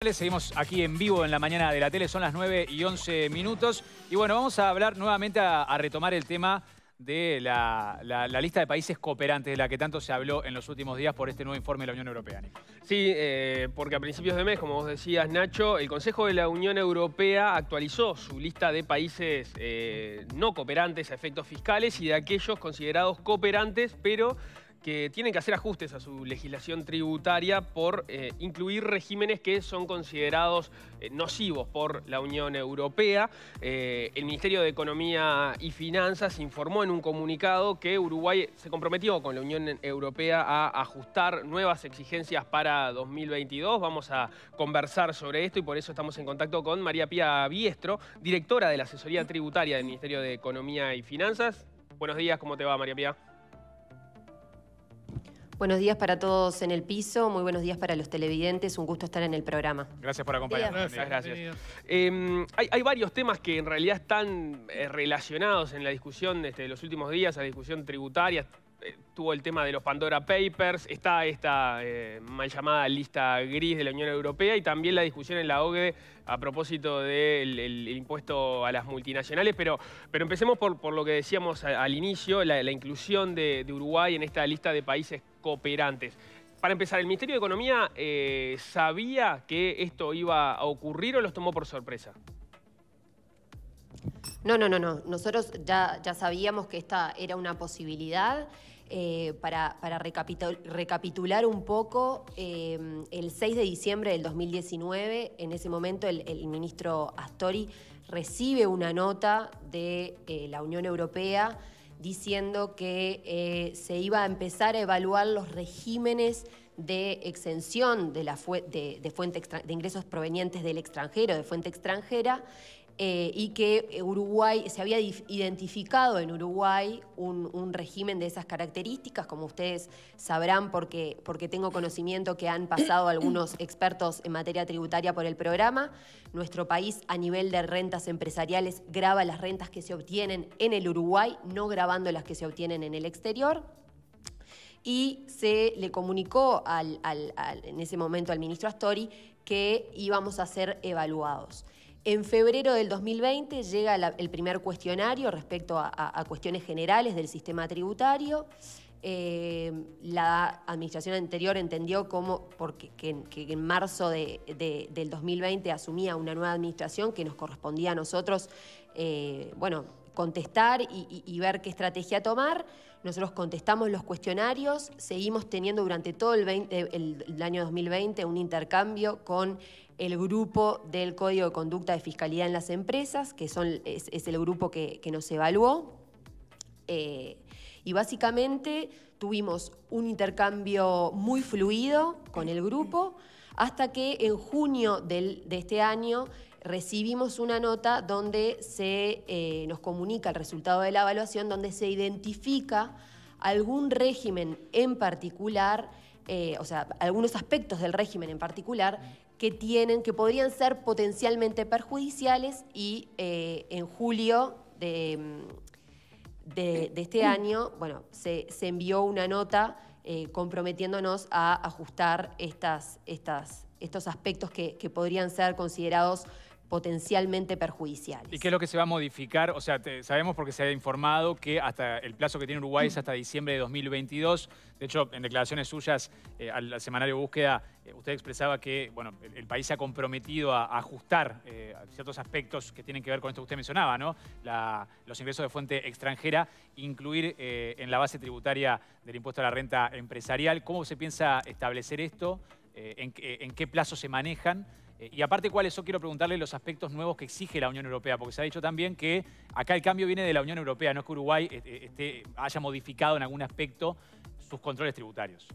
Seguimos aquí en vivo en la mañana de la tele, son las 9 y 11 minutos. Y bueno, vamos a hablar nuevamente, a, retomar el tema de la, lista de países cooperantes de la que tanto se habló en los últimos días por este nuevo informe de la Unión Europea. Sí, eh, porque a principios de mes, como vos decías, Nacho, el Consejo de la Unión Europea actualizó su lista de países eh, no cooperantes a efectos fiscales y de aquellos considerados cooperantes, pero que tienen que hacer ajustes a su legislación tributaria por eh, incluir regímenes que son considerados eh, nocivos por la Unión Europea. Eh, el Ministerio de Economía y Finanzas informó en un comunicado que Uruguay se comprometió con la Unión Europea a ajustar nuevas exigencias para 2022. Vamos a conversar sobre esto y por eso estamos en contacto con María Pía Biestro, directora de la Asesoría Tributaria del Ministerio de Economía y Finanzas. Buenos días, ¿cómo te va María Pía? Buenos días para todos en el piso, muy buenos días para los televidentes, un gusto estar en el programa. Gracias por acompañarnos. Gracias, gracias. Em, hay, varios temas que en realidad están eh, relacionados en la discusión desde este, los últimos días, la discusión tributaria, eh, tuvo el tema de los Pandora Papers, está esta eh, mal llamada lista gris de la Unión Europea y también la discusión en la OCDE a propósito del impuesto a las multinacionales, pero, pero empecemos por, lo que decíamos al, inicio, la, inclusión de, de, Uruguay en esta lista de países cooperantes. Para empezar, ¿el Ministerio de Economía eh, sabía que esto iba a ocurrir o los tomó por sorpresa? No, no, no, no. Nosotros ya, ya sabíamos que esta era una posibilidad. Eh, para, para recapitular un poco, eh, el 6 de diciembre del 2019, en ese momento el, ministro Astori recibe una nota de la Unión Europea diciendo que eh, se iba a empezar a evaluar los regímenes de exención de, la de, fuente de ingresos provenientes del extranjero, de fuente extranjera, eh, y que eh, Uruguay se había identificado en Uruguay un, régimen de esas características, como ustedes sabrán porque, tengo conocimiento que han pasado algunos expertos en materia tributaria por el programa. Nuestro país a nivel de rentas empresariales graba las rentas que se obtienen en el Uruguay, no grabando las que se obtienen en el exterior y se le comunicó en ese momento al ministro Astori que íbamos a ser evaluados. En febrero del 2020 llega el primer cuestionario respecto a, cuestiones generales del sistema tributario. Eh, la administración anterior entendió cómo porque que, en marzo de, del 2020 asumía una nueva administración que nos correspondía a nosotros, eh, contestar y ver qué estrategia tomar. Nosotros contestamos los cuestionarios, seguimos teniendo durante todo el, el, año 2020 un intercambio con el grupo del Código de Conducta de Fiscalidad en las Empresas, que son, es, el grupo que, nos evaluó. Eh, y básicamente tuvimos un intercambio muy fluido con el grupo hasta que en junio de este año recibimos una nota donde se eh, nos comunica el resultado de la evaluación, donde se identifica algún régimen en particular, eh, o sea, algunos aspectos del régimen en particular que tienen, que podrían ser potencialmente perjudiciales y eh, en julio de, este año, bueno, se, envió una nota comprometiéndonos a ajustar estas, estas, estos aspectos que, que podrían ser considerados potencialmente perjudiciales. ¿Y qué es lo que se va a modificar? O sea, sabemos porque se ha informado que hasta el plazo que tiene Uruguay es hasta diciembre de 2022. De hecho, en declaraciones suyas eh, al, semanario Búsqueda, eh, usted expresaba que bueno, el, país se ha comprometido a, ajustar eh, ciertos aspectos que tienen que ver con esto que usted mencionaba, ¿no? los ingresos de fuente extranjera, incluir en la base tributaria del impuesto a la renta empresarial. ¿Cómo se piensa establecer esto? ¿en, ¿En qué plazo se manejan? Eh, y aparte, ¿cuáles son? Quiero preguntarle los aspectos nuevos que exige la Unión Europea, porque se ha dicho también que acá el cambio viene de la Unión Europea, no es que Uruguay eh, eh, este, haya modificado en algún aspecto sus controles tributarios.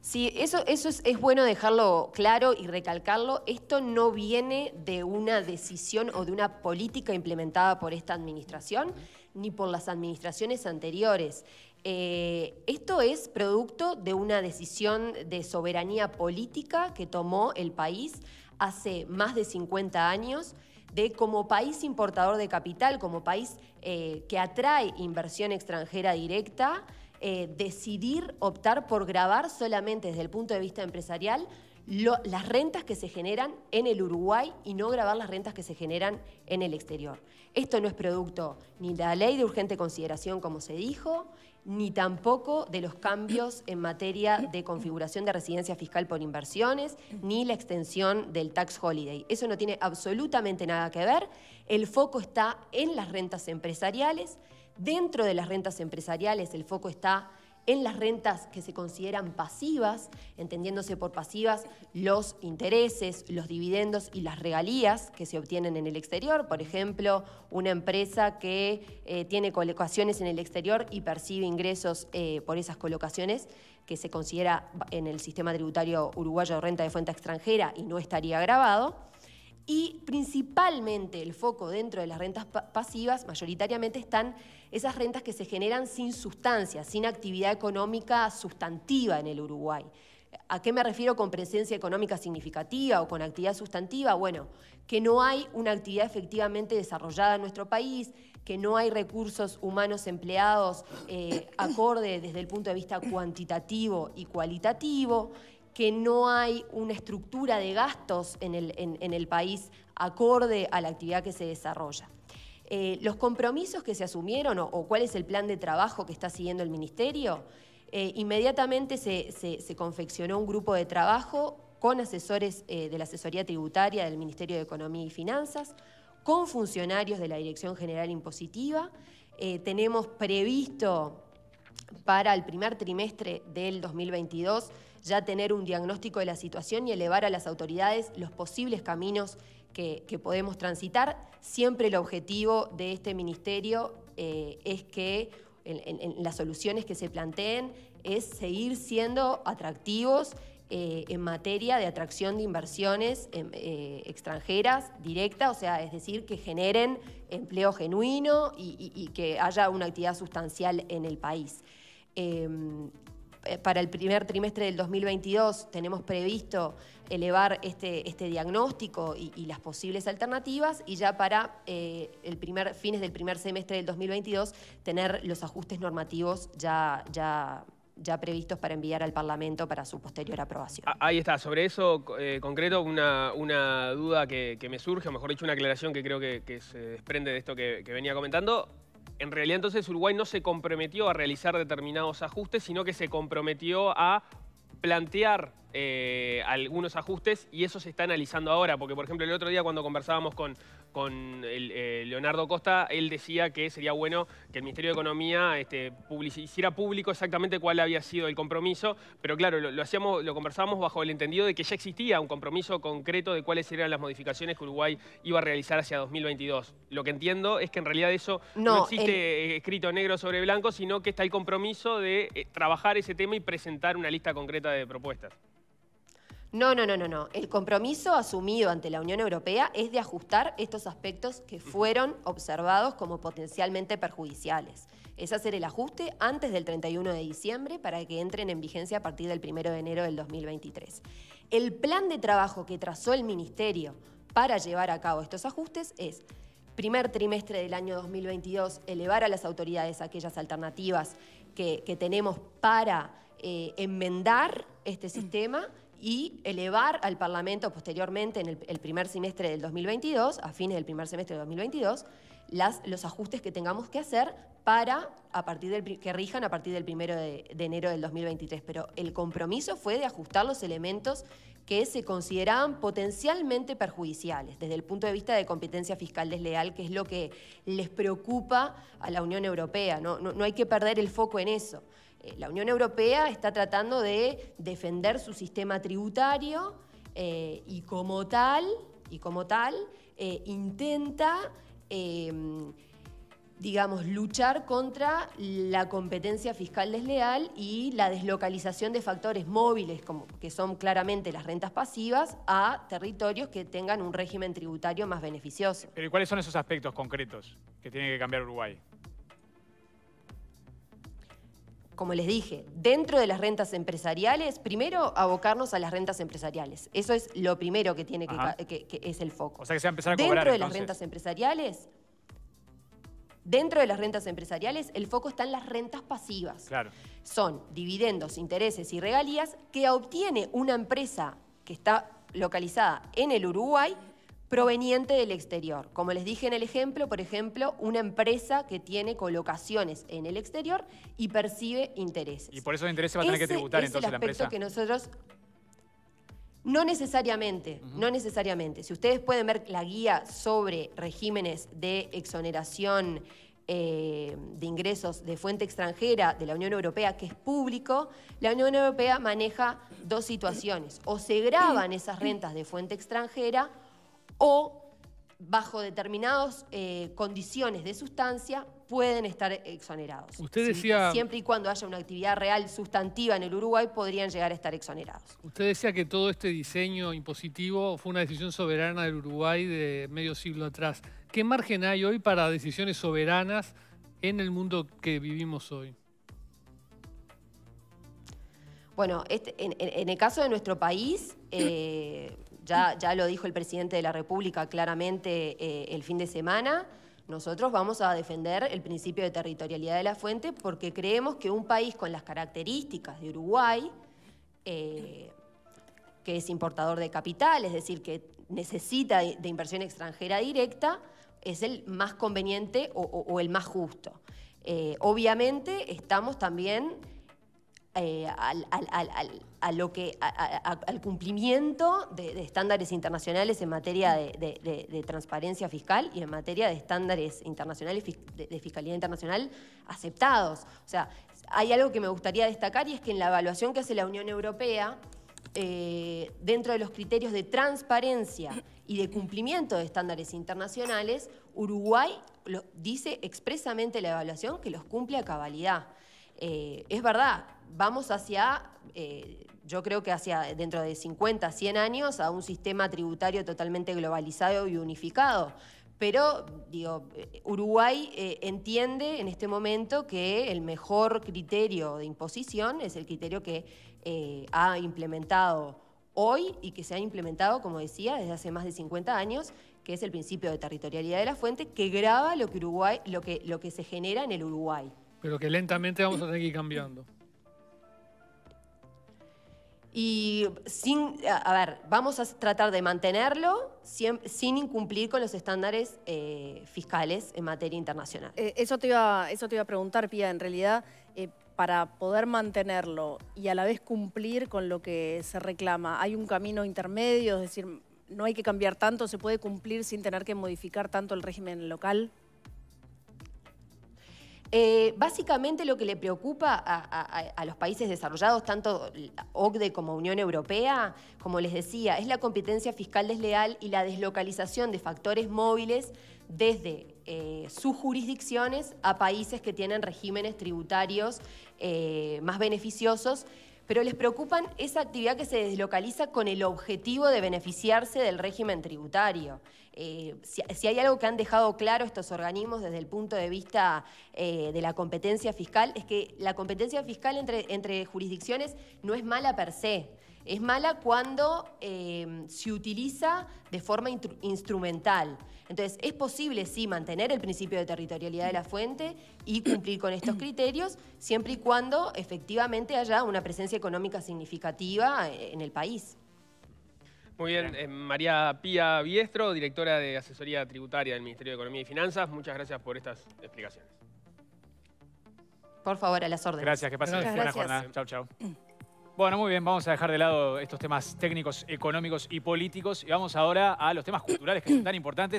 Sí, eso, eso es, bueno dejarlo claro y recalcarlo. Esto no viene de una decisión o de una política implementada por esta administración ni por las administraciones anteriores. Eh, esto es producto de una decisión de soberanía política que tomó el país hace más de 50 años de como país importador de capital, como país eh, que atrae inversión extranjera directa, eh, decidir optar por grabar solamente desde el punto de vista empresarial las rentas que se generan en el Uruguay y no grabar las rentas que se generan en el exterior. Esto no es producto ni de la ley de urgente consideración, como se dijo, ni tampoco de los cambios en materia de configuración de residencia fiscal por inversiones, ni la extensión del tax holiday. Eso no tiene absolutamente nada que ver. El foco está en las rentas empresariales. Dentro de las rentas empresariales, el foco está en las rentas que se consideran pasivas, entendiéndose por pasivas los intereses, los dividendos y las regalías que se obtienen en el exterior. Por ejemplo, una empresa que eh, tiene colocaciones en el exterior y percibe ingresos eh, por esas colocaciones, que se considera en el sistema tributario uruguayo renta de fuente extranjera y no estaría grabado. Y principalmente el foco dentro de las rentas pasivas, mayoritariamente están esas rentas que se generan sin sustancia, sin actividad económica sustantiva en el Uruguay. ¿A qué me refiero con presencia económica significativa o con actividad sustantiva? Bueno, que no hay una actividad efectivamente desarrollada en nuestro país, que no hay recursos humanos empleados eh, acorde desde el punto de vista cuantitativo y cualitativo, que no hay una estructura de gastos en el, país acorde a la actividad que se desarrolla. Eh, los compromisos que se asumieron o, cuál es el plan de trabajo que está siguiendo el Ministerio, eh, inmediatamente se, confeccionó un grupo de trabajo con asesores eh, de la asesoría tributaria del Ministerio de Economía y Finanzas, con funcionarios de la Dirección General Impositiva. tenemos previsto para el primer trimestre del 2022 ya tener un diagnóstico de la situación y elevar a las autoridades los posibles caminos que, podemos transitar. Siempre el objetivo de este ministerio eh, es que las soluciones que se planteen es seguir siendo atractivos eh, en materia de atracción de inversiones em, eh, extranjeras directas, o sea, es decir, que generen empleo genuino y, que haya una actividad sustancial en el país. Em, eh, para el primer trimestre del 2022 tenemos previsto elevar este, este diagnóstico y, las posibles alternativas y ya para eh, el primer, fines del primer semestre del 2022 tener los ajustes normativos ya, ya, ya previstos para enviar al Parlamento para su posterior aprobación. Ah, ahí está, sobre eso eh, concreto una, duda que, me surge, o mejor dicho una aclaración que creo que, se desprende de esto que venía comentando en realidad entonces Uruguay no se comprometió a realizar determinados ajustes, sino que se comprometió a plantear eh, algunos ajustes y eso se está analizando ahora, porque por ejemplo el otro día cuando conversábamos con, con eh, Leonardo Costa, él decía que sería bueno que el Ministerio de Economía este, hiciera público exactamente cuál había sido el compromiso, pero claro, lo, hacíamos, lo conversábamos bajo el entendido de que ya existía un compromiso concreto de cuáles eran las modificaciones que Uruguay iba a realizar hacia 2022. Lo que entiendo es que en realidad eso no, existe eh, escrito negro sobre blanco, sino que está el compromiso de trabajar ese tema y presentar una lista concreta de propuestas. No, no, no, no, El compromiso asumido ante la Unión Europea es de ajustar estos aspectos que fueron observados como potencialmente perjudiciales. Es hacer el ajuste antes del 31 de diciembre para que entren en vigencia a partir del 1 de enero del 2023. El plan de trabajo que trazó el Ministerio para llevar a cabo estos ajustes es primer trimestre del año 2022, elevar a las autoridades aquellas alternativas que, tenemos para eh, enmendar este mm. sistema y elevar al Parlamento posteriormente, en el, primer semestre del 2022, a fines del primer semestre del 2022, los ajustes que tengamos que hacer para a partir del, que rijan a partir del primero de, enero del 2023. Pero el compromiso fue de ajustar los elementos que se consideraban potencialmente perjudiciales desde el punto de vista de competencia fiscal desleal, que es lo que les preocupa a la Unión Europea. no, no hay que perder el foco en eso. Eh, la Unión Europea está tratando de defender su sistema tributario eh, y como tal, y como tal eh, intenta, em, digamos, luchar contra la competencia fiscal desleal y la deslocalización de factores móviles, que son claramente las rentas pasivas, a territorios que tengan un régimen tributario más beneficioso. ¿Pero cuáles son esos aspectos concretos que tiene que cambiar Uruguay? como les dije, dentro de las rentas empresariales, primero abocarnos a las rentas empresariales. Eso es lo primero que tiene que, es el foco. O sea, que se va a empezar a cobrar, Dentro de las rentas empresariales, Dentro de las rentas empresariales, el foco está en las rentas pasivas. Claro. Son dividendos, intereses y regalías que obtiene una empresa que está localizada en el Uruguay proveniente del exterior. Como les dije en el ejemplo, por ejemplo, una empresa que tiene colocaciones en el exterior y percibe intereses. Y por esos intereses va a tener que tributar entonces la empresa. Es el aspecto que nosotros no necesariamente, no necesariamente. Si ustedes pueden ver la guía sobre regímenes de exoneración eh, de ingresos de fuente extranjera de la Unión Europea, que es público, la Unión Europea maneja dos situaciones. O se eh, graban eh. esas rentas de fuente extranjera o bajo determinadas eh, condiciones de sustancia pueden estar exonerados. Usted decía... Siempre y cuando haya una actividad real sustantiva en el Uruguay podrían llegar a estar exonerados. Usted decía que todo este diseño impositivo fue una decisión soberana del Uruguay de medio siglo atrás. ¿Qué margen hay hoy para decisiones soberanas en el mundo que vivimos hoy? Bueno, este, en, el caso de nuestro país, eh, ya, lo dijo el presidente de la República claramente eh, el fin de semana. Nosotros vamos a defender el principio de territorialidad de la fuente porque creemos que un país con las características de Uruguay, eh, que es importador de capital, es decir, que necesita de inversión extranjera directa, es el más conveniente o, el más justo. Eh, obviamente estamos también eh, al, a lo que, al cumplimiento de, estándares internacionales en materia de, transparencia fiscal y en materia de estándares internacionales de, fiscalía internacional aceptados. O sea, hay algo que me gustaría destacar y es que en la evaluación que hace la Unión Europea, eh, dentro de los criterios de transparencia y de cumplimiento de estándares internacionales, Uruguay lo, dice expresamente la evaluación que los cumple a cabalidad. Eh, es verdad, vamos hacia, eh, yo creo que hacia dentro de 50, 100 años, a un sistema tributario totalmente globalizado y unificado. Pero, digo, eh, Uruguay entiende en este momento que el mejor criterio de imposición es el criterio que ha implementado hoy y que se ha implementado, como decía, desde hace más de 50 años, que es el principio de territorialidad de la fuente, que graba lo que, Uruguay, lo que, lo que se genera en el Uruguay pero que lentamente vamos a seguir cambiando. Y sin, a ver, vamos a tratar de mantenerlo sin, incumplir con los estándares eh, fiscales en materia internacional. Eh, eso, te iba, eso te iba a preguntar, Pía, en realidad, eh, para poder mantenerlo y a la vez cumplir con lo que se reclama, ¿hay un camino intermedio? Es decir, ¿no hay que cambiar tanto? ¿Se puede cumplir sin tener que modificar tanto el régimen local? Eh, básicamente lo que le preocupa a, los países desarrollados, tanto OCDE como Unión Europea, como les decía, es la competencia fiscal desleal y la deslocalización de factores móviles desde eh, sus jurisdicciones a países que tienen regímenes tributarios eh, más beneficiosos pero les preocupa esa actividad que se deslocaliza con el objetivo de beneficiarse del régimen tributario. Eh, si, hay algo que han dejado claro estos organismos desde el punto de vista eh, de la competencia fiscal, es que la competencia fiscal entre, entre jurisdicciones no es mala per se. Es mala cuando em, se utiliza de forma instrumental. Entonces, es posible, sí, mantener el principio de territorialidad de la fuente y cumplir con estos criterios, siempre y cuando efectivamente haya una presencia económica significativa eh, en el país. Muy bien, eh, María Pía Biestro, directora de Asesoría Tributaria del Ministerio de Economía y Finanzas, muchas gracias por estas explicaciones. Por favor, a las órdenes. Gracias, que pasen buena jornada. Chau, chau. Bueno, muy bien, vamos a dejar de lado estos temas técnicos, económicos y políticos y vamos ahora a los temas culturales que son tan importantes.